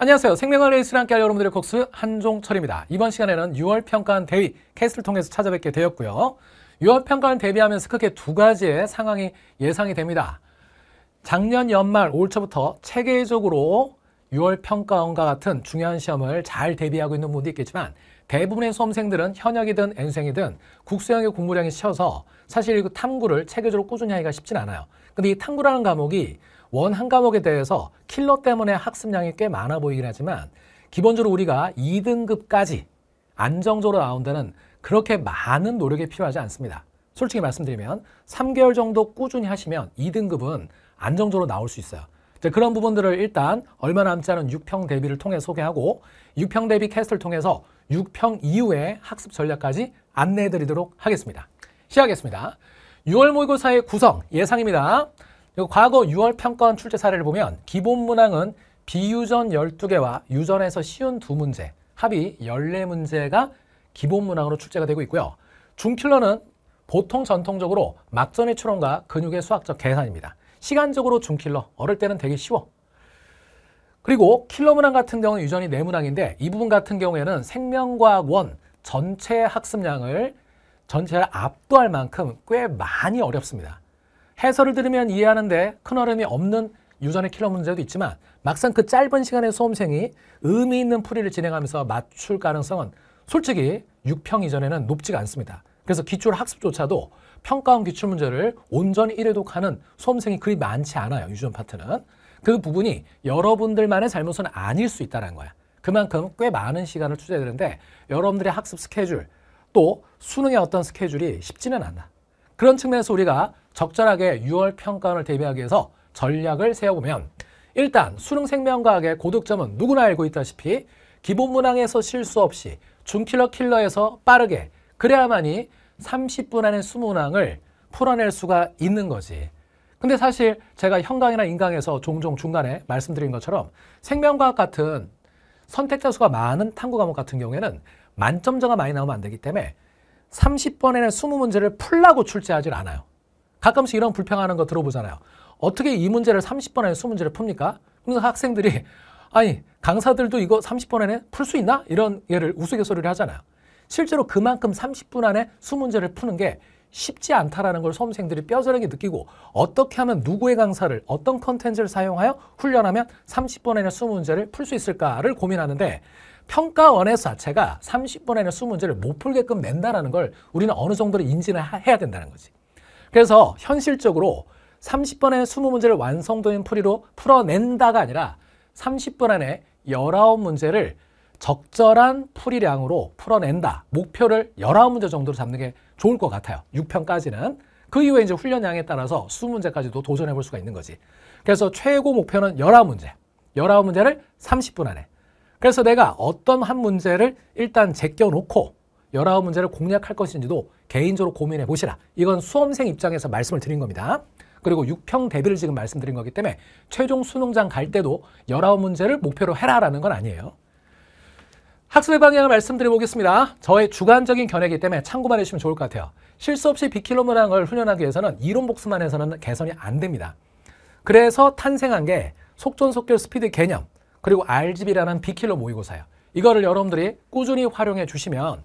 안녕하세요. 생명을 레이스랑 함께할 여러분들의 곡수 한종철입니다. 이번 시간에는 6월 평가한 대위 캐이스를 통해서 찾아뵙게 되었고요. 6월 평가한 대비하면서 크게 두 가지의 상황이 예상이 됩니다. 작년 연말 올초부터 체계적으로 6월 평가원과 같은 중요한 시험을 잘 대비하고 있는 분도 있겠지만 대부분의 수험생들은 현역이든 N생이든 국수형의 공부량이 쉬어서 사실 이 그 탐구를 체계적으로 꾸준히 하기가 쉽진 않아요. 근데 이 탐구라는 과목이 원한 과목에 대해서 킬러 때문에 학습량이 꽤 많아 보이긴 하지만 기본적으로 우리가 2등급까지 안정적으로 나온다는 그렇게 많은 노력이 필요하지 않습니다. 솔직히 말씀드리면 3개월 정도 꾸준히 하시면 2등급은 안정적으로 나올 수 있어요. 자, 그런 부분들을 일단 얼마 남지 않은 6평 대비를 통해 소개하고 6평 대비 캐스트를 통해서 6평 이후의 학습 전략까지 안내해 드리도록 하겠습니다. 시작하겠습니다. 6월 모의고사의 구성 예상입니다. 과거 6월 평가원 출제 사례를 보면 기본 문항은 비유전 12개와 유전에서 쉬운 두문제 합이 14문제가 기본 문항으로 출제가 되고 있고요. 중킬러는 보통 전통적으로 막전의 추론과 근육의 수학적 계산입니다. 시간적으로 중킬러, 어릴 때는 되게 쉬워. 그리고 킬러 문항 같은 경우는 유전이 내문항인데 네 이 부분 같은 경우에는 생명과학 원 전체 학습량을 전체를 압도할 만큼 꽤 많이 어렵습니다. 해설을 들으면 이해하는데 큰 어려움이 없는 유전의 킬러 문제도 있지만 막상 그 짧은 시간에 수험생이 의미 있는 풀이를 진행하면서 맞출 가능성은 솔직히 6평 이전에는 높지가 않습니다. 그래서 기출 학습조차도 평가원 기출 문제를 온전히 1회독하는 수험생이 그리 많지 않아요. 유전 파트는. 그 부분이 여러분들만의 잘못은 아닐 수 있다는 거야. 그만큼 꽤 많은 시간을 투자해야 되는데 여러분들의 학습 스케줄 또 수능의 어떤 스케줄이 쉽지는 않다 그런 측면에서 우리가 적절하게 6월 평가원을 대비하기 위해서 전략을 세워보면 일단 수능 생명과학의 고득점은 누구나 알고 있다시피 기본 문항에서 실수 없이 중킬러 킬러에서 빠르게 그래야만이 30분 안에 수문항을 풀어낼 수가 있는 거지. 근데 사실 제가 현강이나 인강에서 종종 중간에 말씀드린 것처럼 생명과학 같은 선택자 수가 많은 탐구 과목 같은 경우에는 만점자가 많이 나오면 안 되기 때문에 30번에는 20문제를 풀라고 출제하지 않아요. 가끔씩 이런 불평하는 거 들어보잖아요. 어떻게 이 문제를 30번 안에 수문제를 풉니까? 그래서 학생들이 아니 강사들도 이거 3 0번 안에 풀 수 있나? 이런 예를 우스갯소리를 하잖아요. 실제로 그만큼 30분 안에 수문제를 푸는 게 쉽지 않다라는 걸 수험생들이 뼈저리게 느끼고 어떻게 하면 누구의 강사를 어떤 컨텐츠를 사용하여 훈련하면 30분 안에 수문제를 풀 수 있을까를 고민하는데 평가원의 자체가 30분 안에 수문제를 못 풀게끔 낸다는걸 우리는 어느 정도로 인지를 해야 된다는 거지. 그래서 현실적으로 30번의 20문제를 완성도인 풀이로 풀어낸다가 아니라 30분 안에 19문제를 적절한 풀이량으로 풀어낸다. 목표를 19문제 정도로 잡는 게 좋을 것 같아요. 6편까지는. 그 이후에 이제 훈련량에 따라서 수문제까지도 도전해 볼 수가 있는 거지. 그래서 최고 목표는 19문제. 19문제를 30분 안에. 그래서 내가 어떤 한 문제를 일단 제껴놓고 열아 문제를 공략할 것인지도 개인적으로 고민해 보시라. 이건 수험생 입장에서 말씀을 드린 겁니다. 그리고 6평 대비를 지금 말씀드린 거기 때문에 최종 수능장 갈 때도 열아 문제를 목표로 해라라는 건 아니에요. 학습의 방향을 말씀드려 보겠습니다. 저의 주관적인 견해이기 때문에 참고만 해주시면 좋을 것 같아요. 실수 없이 비킬로 문항을 훈련하기 위해서는 이론 복습만 해서는 개선이 안 됩니다. 그래서 탄생한 게 속전속결 스피드 개념 그리고 RGB라는 비킬로 모의고사예요. 이거를 여러분들이 꾸준히 활용해 주시면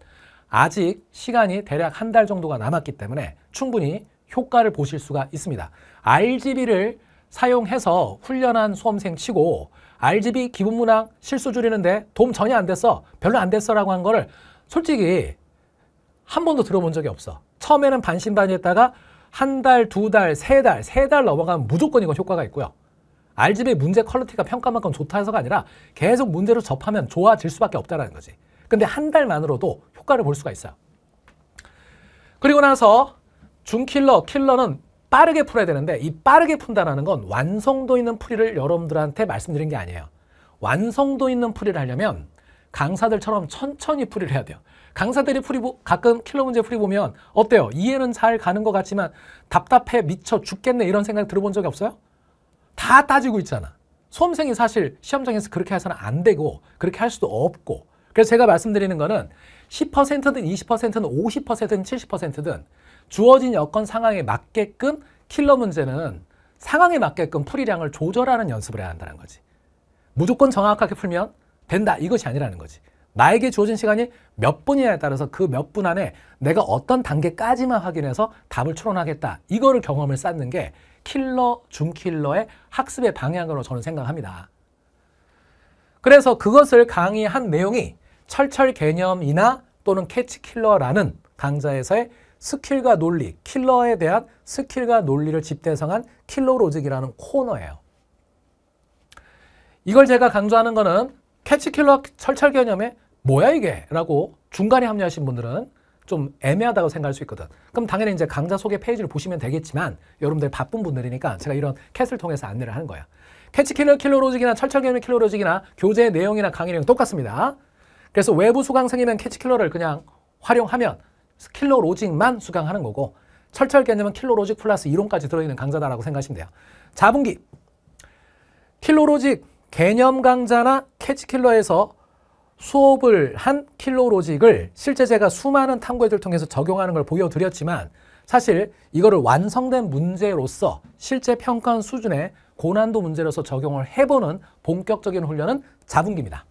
아직 시간이 대략 한 달 정도가 남았기 때문에 충분히 효과를 보실 수가 있습니다. RGB를 사용해서 훈련한 수험생 치고 RGB 기본문항 실수 줄이는데 도움 전혀 안 됐어. 별로 안 됐어 라고 한 거를 솔직히 한 번도 들어본 적이 없어. 처음에는 반신반의했다가 한 달, 두 달, 세 달, 세 달 넘어가면 무조건 이거 효과가 있고요. RGB 문제 퀄리티가 평가만큼 좋다 해서가 아니라 계속 문제로 접하면 좋아질 수밖에 없다는 거지. 근데 한 달만으로도 효과를 볼 수가 있어요. 그리고 나서 중킬러, 킬러는 빠르게 풀어야 되는데 이 빠르게 푼다는 건 완성도 있는 풀이를 여러분들한테 말씀드린 게 아니에요. 완성도 있는 풀이를 하려면 강사들처럼 천천히 풀이를 해야 돼요. 강사들이 풀이 보, 가끔 킬러 문제 풀이 보면 어때요? 이해는 잘 가는 것 같지만 답답해 미쳐 죽겠네 이런 생각 들어본 적이 없어요? 다 따지고 있잖아. 수험생이 사실 시험장에서 그렇게 해서는 안 되고 그렇게 할 수도 없고 그래서 제가 말씀드리는 거는 10%든 20%든 50%든 70%든 주어진 여건 상황에 맞게끔 킬러 문제는 상황에 맞게끔 풀이량을 조절하는 연습을 해야 한다는 거지. 무조건 정확하게 풀면 된다 이것이 아니라는 거지. 나에게 주어진 시간이 몇 분이냐에 따라서 그 몇 분 안에 내가 어떤 단계까지만 확인해서 답을 추론하겠다. 이거를 경험을 쌓는 게 킬러, 중킬러의 학습의 방향으로 저는 생각합니다. 그래서 그것을 강의한 내용이 철철 개념이나 또는 캐치 킬러라는 강좌에서의 스킬과 논리, 킬러에 대한 스킬과 논리를 집대성한 킬러로직이라는 코너예요. 이걸 제가 강조하는 거는 캐치 킬러 철철 개념에 뭐야 이게? 라고 중간에 합류하신 분들은 좀 애매하다고 생각할 수 있거든. 그럼 당연히 이제 강좌 소개 페이지를 보시면 되겠지만 여러분들 바쁜 분들이니까 제가 이런 캣을 통해서 안내를 하는 거야. 캐치 킬러 킬러로직이나 철철 개념 의 킬러로직이나 교재 내용이나 강의 내용 똑같습니다. 그래서 외부 수강생이면 캐치킬러를 그냥 활용하면 킬러 로직만 수강하는 거고 철철 개념은 킬러 로직 플러스 이론까지 들어있는 강좌다라고 생각하시면 돼요. 자분기 킬러 로직 개념 강좌나 캐치킬러에서 수업을 한 킬러 로직을 실제 제가 수많은 탐구회들 통해서 적용하는 걸 보여드렸지만 사실 이거를 완성된 문제로서 실제 평가한 수준의 고난도 문제로서 적용을 해보는 본격적인 훈련은 자분기입니다.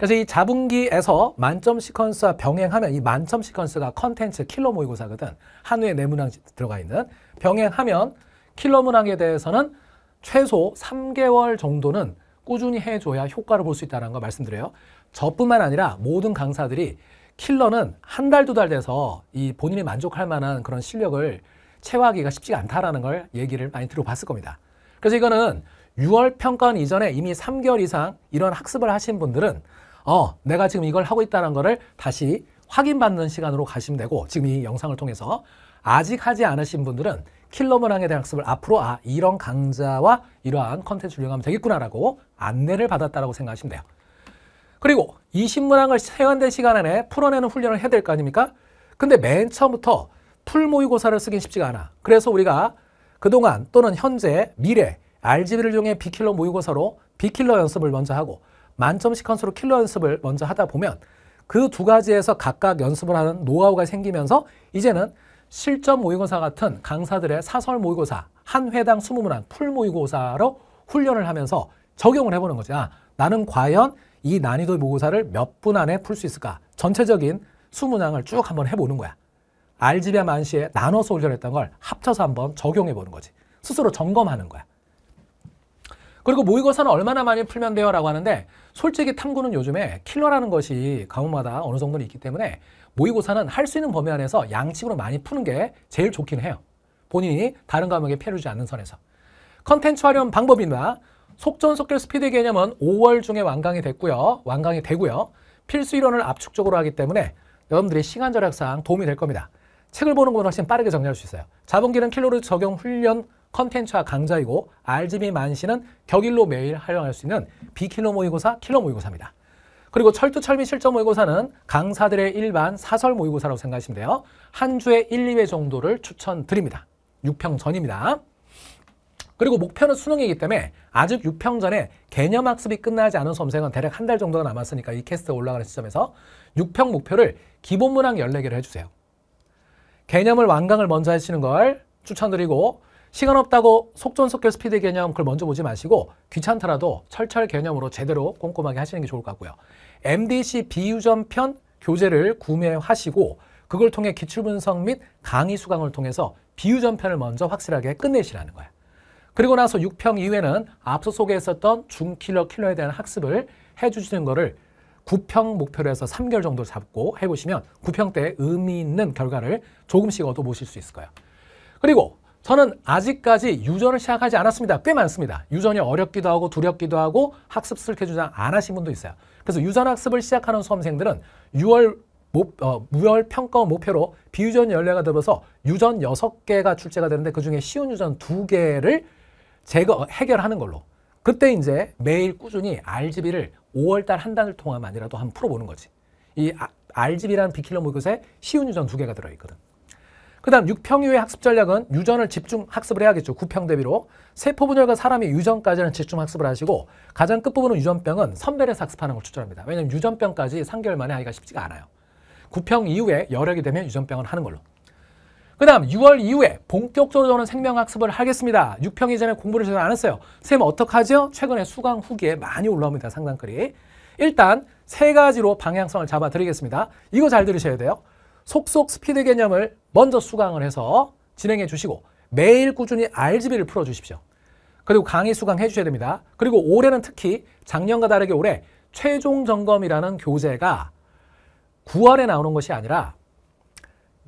그래서 이 자분기에서 만점 시퀀스와 병행하면 이 만점 시퀀스가 컨텐츠 킬러 모의고사거든. 한우의내 문항 들어가 있는. 병행하면 킬러 문항에 대해서는 최소 3개월 정도는 꾸준히 해줘야 효과를 볼 수 있다는 거 말씀드려요. 저뿐만 아니라 모든 강사들이 킬러는 한 달, 두 달 돼서 이 본인이 만족할 만한 그런 실력을 채워하기가쉽지 않다라는 걸 얘기를 많이 들어봤을 겁니다. 그래서 이거는 6월 평가원 이전에 이미 3개월 이상 이런 학습을 하신 분들은 어, 내가 지금 이걸 하고 있다는 것을 다시 확인받는 시간으로 가시면 되고 지금 이 영상을 통해서 아직 하지 않으신 분들은 킬러문항에 대한 학습을 앞으로 아 이런 강좌와 이러한 컨텐츠를 이용하면 되겠구나라고 안내를 받았다라고 생각하시면 돼요. 그리고 이 신문항을 세한된 시간 안에 풀어내는 훈련을 해야 될 거 아닙니까? 근데 맨 처음부터 풀모의고사를 쓰긴 쉽지가 않아. 그래서 우리가 그동안 또는 현재, 미래, RGB를 이용해 비킬러 모의고사로 비킬러 연습을 먼저 하고 만점 시퀀스로 킬러 연습을 먼저 하다 보면 그 두 가지에서 각각 연습을 하는 노하우가 생기면서 이제는 실전 모의고사 같은 강사들의 사설 모의고사 한 회당 20문항 풀 모의고사로 훈련을 하면서 적용을 해보는 거죠. 아, 나는 과연 이 난이도 모의고사를 몇 분 안에 풀 수 있을까? 전체적인 수문항을 쭉 한번 해보는 거야. 알지비 만시에 나눠서 훈련했던 걸 합쳐서 한번 적용해보는 거지. 스스로 점검하는 거야. 그리고 모의고사는 얼마나 많이 풀면 돼요? 라고 하는데 솔직히 탐구는 요즘에 킬러라는 것이 과목마다 어느 정도는 있기 때문에 모의고사는 할 수 있는 범위 안에서 양측으로 많이 푸는 게 제일 좋긴 해요. 본인이 다른 과목에 피해 주지 않는 선에서. 컨텐츠 활용 방법이나 속전속결 스피드 개념은 5월 중에 완강이 됐고요. 완강이 되고요. 필수 이론을 압축적으로 하기 때문에 여러분들이 시간 절약상 도움이 될 겁니다. 책을 보는 건 훨씬 빠르게 정리할 수 있어요. 자본기능 킬로를 적용 훈련 컨텐츠와 강좌이고 RGB 만시는 격일로 매일 활용할 수 있는 비킬러 모의고사, 킬러 모의고사입니다. 그리고 철두철미 실전 모의고사는 강사들의 일반 사설 모의고사라고 생각하시면 돼요. 한 주에 1, 2회 정도를 추천드립니다. 6평 전입니다. 그리고 목표는 수능이기 때문에 아직 6평 전에 개념 학습이 끝나지 않은 수험생은 대략 한 달 정도가 남았으니까 이 캐스트 올라가는 시점에서 6평 목표를 기본 문항 14개를 해주세요. 개념을 완강을 먼저 하시는 걸 추천드리고 시간 없다고 속전속결 스피드 개념 그걸 먼저 보지 마시고 귀찮더라도 철철 개념으로 제대로 꼼꼼하게 하시는 게 좋을 것 같고요. MDC 비유전편 교재를 구매하시고 그걸 통해 기출분석 및 강의 수강을 통해서 비유전편을 먼저 확실하게 끝내시라는 거야. 그리고 나서 6평 이후에는 앞서 소개했었던 중킬러 킬러에 대한 학습을 해주시는 거를 9평 목표로 해서 3개월 정도 잡고 해보시면 9평 때 의미 있는 결과를 조금씩 얻어보실 수 있을 거예요. 그리고 저는 아직까지 유전을 시작하지 않았습니다. 꽤 많습니다. 유전이 어렵기도 하고 두렵기도 하고 학습을 개주장 안 하신 분도 있어요. 그래서 유전 학습을 시작하는 수험생들은 6월 모, 어, 무열 평가 목표로 비유전 연례가 들어서 유전 6개가 출제가 되는데 그중에 쉬운 유전 2개를 제거 해결하는 걸로 그때 이제 매일 꾸준히 RGB를 5월달 한달을 통하면아니라도 한번 풀어보는 거지. 이 RGB라는 아, 비킬러 모교에 쉬운 유전 2 개가 들어있거든. 그 다음 6평이후의 학습 전략은 유전을 집중 학습을 해야겠죠. 9평 대비로. 세포 분열과 사람이 유전까지는 집중 학습을 하시고 가장 끝부분은 유전병은 선별해서 학습하는 걸 추천합니다. 왜냐하면 유전병까지 3개월 만에 하기가 쉽지가 않아요. 9평 이후에 여력이 되면 유전병을 하는 걸로. 그 다음 6월 이후에 본격적으로 저는 생명학습을 하겠습니다. 6평 이전에 공부를 전혀 안 했어요. 선생님 어떡하죠? 최근에 수강 후기에 많이 올라옵니다. 상단글이. 일단 세 가지로 방향성을 잡아드리겠습니다. 이거 잘 들으셔야 돼요. 속속 스피드 개념을 먼저 수강을 해서 진행해 주시고 매일 꾸준히 RGB를 풀어 주십시오. 그리고 강의 수강해 주셔야 됩니다. 그리고 올해는 특히 작년과 다르게 올해 최종 점검이라는 교재가 9월에 나오는 것이 아니라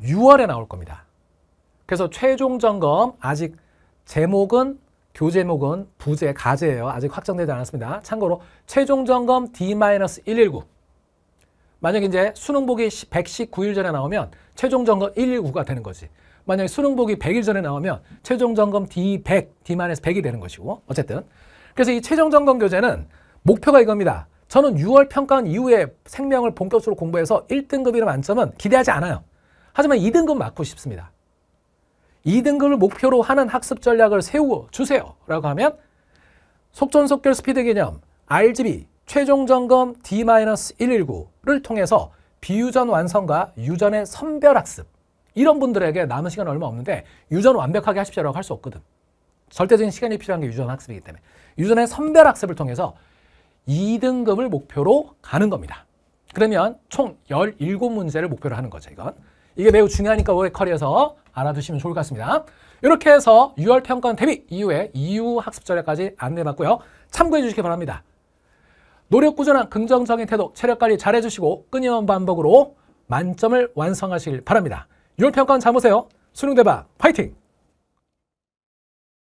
6월에 나올 겁니다. 그래서 최종 점검 아직 제목은 교재목은 부제, 가제예요. 아직 확정되지 않았습니다. 참고로 최종 점검 D-119 만약에 이제 수능 보기 119일 전에 나오면 최종 점검 119가 되는 거지. 만약에 수능 보기 100일 전에 나오면 최종 점검 D100, D-100이 되는 것이고 어쨌든 그래서 이 최종 점검 교재는 목표가 이겁니다. 저는 6월 평가원 이후에 생명을 본격적으로 공부해서 1등급이나 만점은 기대하지 않아요. 하지만 2등급 맞고 싶습니다. 2등급을 목표로 하는 학습 전략을 세우 주세요. 라고 하면 속전속결 스피드 개념, RGB, 최종 점검 D-119를 통해서 비유전 완성과 유전의 선별 학습 이런 분들에게 남은 시간 얼마 없는데 유전 완벽하게 하십시오라고 할 수 없거든. 절대적인 시간이 필요한 게 유전 학습이기 때문에 유전의 선별 학습을 통해서 2등급을 목표로 가는 겁니다. 그러면 총 17문제를 목표로 하는 거죠, 이건. 이게 매우 중요하니까 올해 커리에서 알아두시면 좋을 것 같습니다. 이렇게 해서 6월 평가원 대비 이후에 이후 학습 전략까지 안내해봤고요. 참고해 주시기 바랍니다. 노력 꾸준한 긍정적인 태도, 체력관리 잘해주시고 끊임없는 반복으로 만점을 완성하시길 바랍니다. 6월 평가원 잡으세요. 수능대박 화이팅!